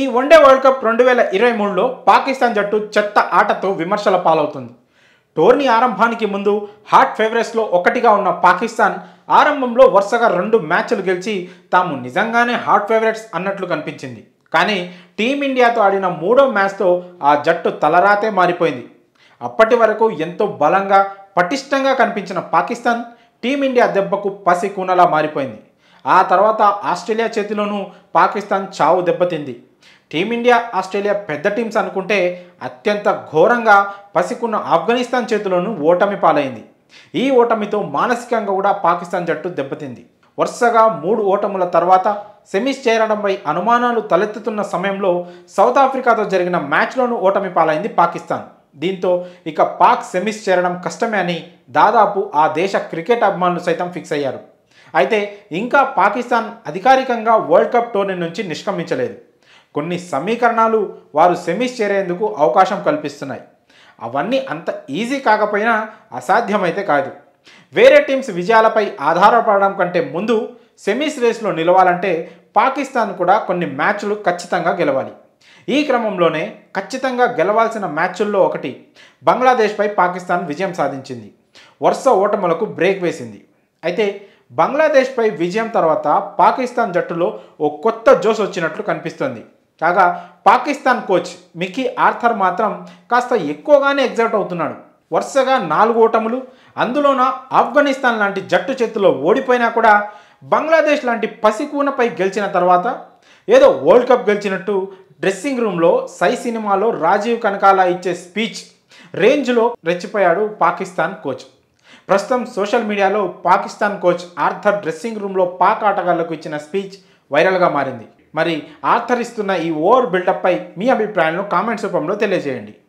ఈ one day world cup రెండు వేల ఇరవై మూడులో పాకిస్తాన్ జట్టు చెత్త ఆటతో విమర్శల పాలవుతుంది టోర్నీ ఆరంభానికి ముందు హాట్ ఫేవరెట్స్లో ఒకటిగా ఉన్న పాకిస్తాన్ ఆరంభంలో వరుసగా రెండు మ్యాచ్లు గెలిచి తాము నిజంగానే హాట్ ఫేవరెట్స్ అన్నట్లు కనిపించింది కానీ టీమిండియాతో ఆడిన మూడో మ్యాచ్తో ఆ జట్టు తలరాతే మారిపోయింది అప్పటి వరకు ఎంతో బలంగా పటిష్టంగా కనిపించిన పాకిస్తాన్ టీమిండియా దెబ్బకు పసి కూనలా మారిపోయింది ఆ తర్వాత ఆస్ట్రేలియా చేతిలోనూ పాకిస్తాన్ చావు దెబ్బతింది టీమిండియా ఆస్ట్రేలియా పెద్ద టీమ్స్ అనుకుంటే అత్యంత ఘోరంగా పసికున్న ఆఫ్ఘనిస్తాన్ చేతులను ఓటమి పాలైంది ఈ ఓటమితో మానసికంగా కూడా పాకిస్తాన్ జట్టు దెబ్బతింది వరుసగా మూడు ఓటముల తర్వాత సెమీస్ చేరడంపై అనుమానాలు తలెత్తుతున్న సమయంలో సౌత్ ఆఫ్రికాతో జరిగిన మ్యాచ్లోనూ ఓటమి పాలైంది పాకిస్తాన్ దీంతో ఇక పాక్ సెమీస్ చేరడం కష్టమే అని దాదాపు ఆ దేశ క్రికెట్ అభిమానులు సైతం ఫిక్స్ అయ్యారు అయితే ఇంకా పాకిస్తాన్ అధికారికంగా వరల్డ్ కప్ టోర్నీ నుంచి నిష్క్రమించలేదు కొన్ని సమీకరణాలు వారు సెమీస్ చేరేందుకు అవకాశం కల్పిస్తున్నాయి అవన్నీ అంత ఈజీ కాకపోయినా అసాధ్యమైతే కాదు వేరే టీమ్స్ విజయాలపై ఆధారపడడం కంటే ముందు సెమీస్ రేస్లో నిలవాలంటే పాకిస్తాన్ కూడా కొన్ని మ్యాచ్లు ఖచ్చితంగా గెలవాలి ఈ క్రమంలోనే ఖచ్చితంగా గెలవాల్సిన మ్యాచ్ల్లో ఒకటి బంగ్లాదేశ్పై పాకిస్తాన్ విజయం సాధించింది వరుస ఓటములకు బ్రేక్ వేసింది అయితే బంగ్లాదేశ్పై విజయం తర్వాత పాకిస్తాన్ జట్టులో ఓ కొత్త జోస్ వచ్చినట్లు కనిపిస్తోంది కాగా పాకిస్తాన్ కోచ్ మికీ ఆర్థర్ మాత్రం కాస్త ఎక్కువగానే ఎగ్జైట్ అవుతున్నాడు వరుసగా నాలుగు ఓటములు అందులోన ఆఫ్ఘనిస్తాన్ లాంటి జట్టు చేతిలో ఓడిపోయినా కూడా బంగ్లాదేశ్ లాంటి పసికూనపై గెలిచిన తర్వాత ఏదో వరల్డ్ కప్ గెలిచినట్టు డ్రెస్సింగ్ రూమ్లో సై సినిమాలో రాజీవ్ కనకాల ఇచ్చే స్పీచ్ రేంజ్లో రెచ్చిపోయాడు పాకిస్తాన్ కోచ్ ప్రస్తుతం సోషల్ మీడియాలో పాకిస్తాన్ కోచ్ ఆర్థర్ డ్రెస్సింగ్ రూమ్లో పాక్ ఆటగాళ్లకు ఇచ్చిన స్పీచ్ వైరల్గా మారింది మరి ఆర్థరిస్తున్న ఈ ఓవర్ బిల్డప్పై మీ అభిప్రాయాలను కామెంట్స్ రూపంలో తెలియజేయండి